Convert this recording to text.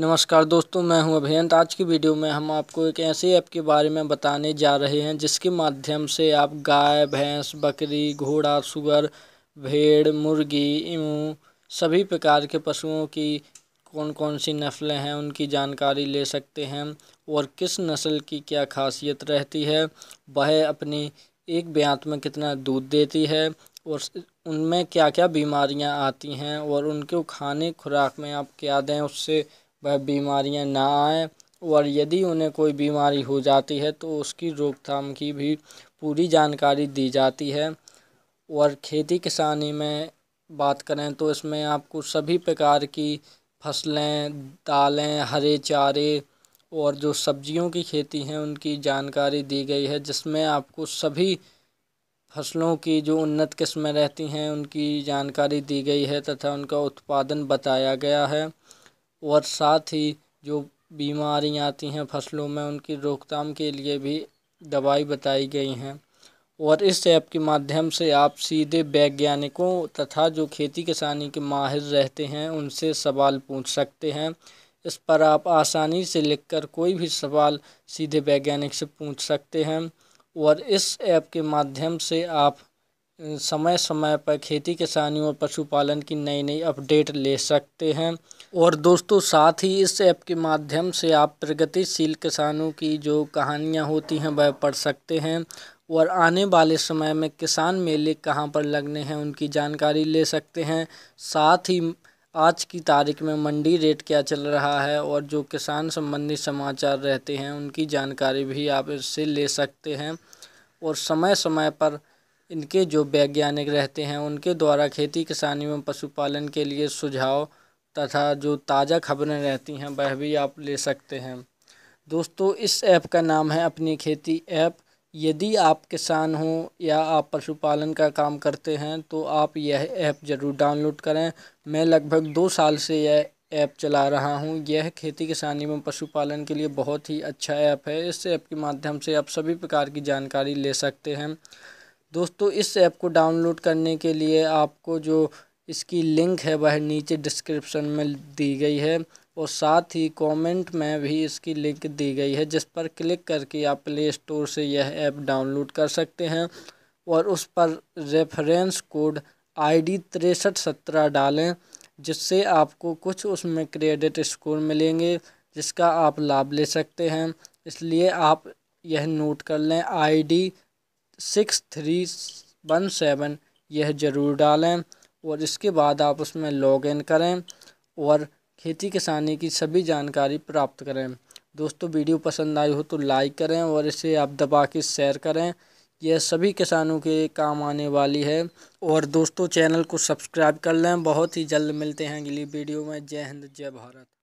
नमस्कार दोस्तों मैं हूं अभियंत आज की वीडियो में हम आपको एक ऐसे ऐप के बारे में बताने जा रहे हैं जिसके माध्यम से आप गाय भैंस बकरी घोड़ा सुअर भेड़ मुर्गी इमू सभी प्रकार के पशुओं की कौन कौन सी नस्लें हैं उनकी जानकारी ले सकते हैं और किस नस्ल की क्या खासियत रहती है वह अपनी एक ब्यात में कितना दूध देती है और उनमें क्या क्या बीमारियाँ आती हैं और उनके खाने खुराक में आप क्या दें उससे वह बीमारियां ना आएँ और यदि उन्हें कोई बीमारी हो जाती है तो उसकी रोकथाम की भी पूरी जानकारी दी जाती है और खेती किसानी में बात करें तो इसमें आपको सभी प्रकार की फसलें दालें हरे चारे और जो सब्जियों की खेती हैं उनकी जानकारी दी गई है जिसमें आपको सभी फसलों की जो उन्नत किस्में रहती हैं उनकी जानकारी दी गई है तथा उनका उत्पादन बताया गया है और साथ ही जो बीमारियाँ आती हैं फसलों में उनकी रोकथाम के लिए भी दवाई बताई गई हैं और इस ऐप के माध्यम से आप सीधे वैज्ञानिकों तथा जो खेती किसानी के माहिर रहते हैं उनसे सवाल पूछ सकते हैं इस पर आप आसानी से लिखकर कोई भी सवाल सीधे वैज्ञानिक से पूछ सकते हैं और इस ऐप के माध्यम से आप समय समय पर खेती किसानी और पशुपालन की नई नई अपडेट ले सकते हैं और दोस्तों साथ ही इस ऐप के माध्यम से आप प्रगतिशील किसानों की जो कहानियाँ होती हैं वह पढ़ सकते हैं और आने वाले समय में किसान मेले कहाँ पर लगने हैं उनकी जानकारी ले सकते हैं साथ ही आज की तारीख में मंडी रेट क्या चल रहा है और जो किसान संबंधी समाचार रहते हैं उनकी जानकारी भी आप इससे ले सकते हैं और समय समय पर इनके जो वैज्ञानिक रहते हैं उनके द्वारा खेती किसानी एवं पशुपालन के लिए सुझाव तथा जो ताज़ा खबरें रहती हैं वह भी आप ले सकते हैं दोस्तों इस ऐप का नाम है अपनी खेती ऐप यदि आप किसान हो या आप पशुपालन का काम करते हैं तो आप यह ऐप ज़रूर डाउनलोड करें मैं लगभग दो साल से यह ऐप चला रहा हूं यह खेती किसानी में पशुपालन के लिए बहुत ही अच्छा ऐप है इस ऐप के माध्यम से आप सभी प्रकार की जानकारी ले सकते हैं दोस्तों इस ऐप को डाउनलोड करने के लिए आपको जो इसकी लिंक है वह नीचे डिस्क्रिप्शन में दी गई है और साथ ही कमेंट में भी इसकी लिंक दी गई है जिस पर क्लिक करके आप प्ले स्टोर से यह ऐप डाउनलोड कर सकते हैं और उस पर रेफरेंस कोड आईडी तिरसठ सत्रह डालें जिससे आपको कुछ उसमें क्रेडिट स्कोर मिलेंगे जिसका आप लाभ ले सकते हैं इसलिए आप यह नोट कर लें ID six three one seven यह ज़रूर डालें और इसके बाद आप उसमें लॉग इन करें और खेती किसानी की सभी जानकारी प्राप्त करें दोस्तों वीडियो पसंद आई हो तो लाइक करें और इसे आप दबा के शेयर करें यह सभी किसानों के काम आने वाली है और दोस्तों चैनल को सब्सक्राइब कर लें बहुत ही जल्द मिलते हैं अगली वीडियो में जय हिंद जय भारत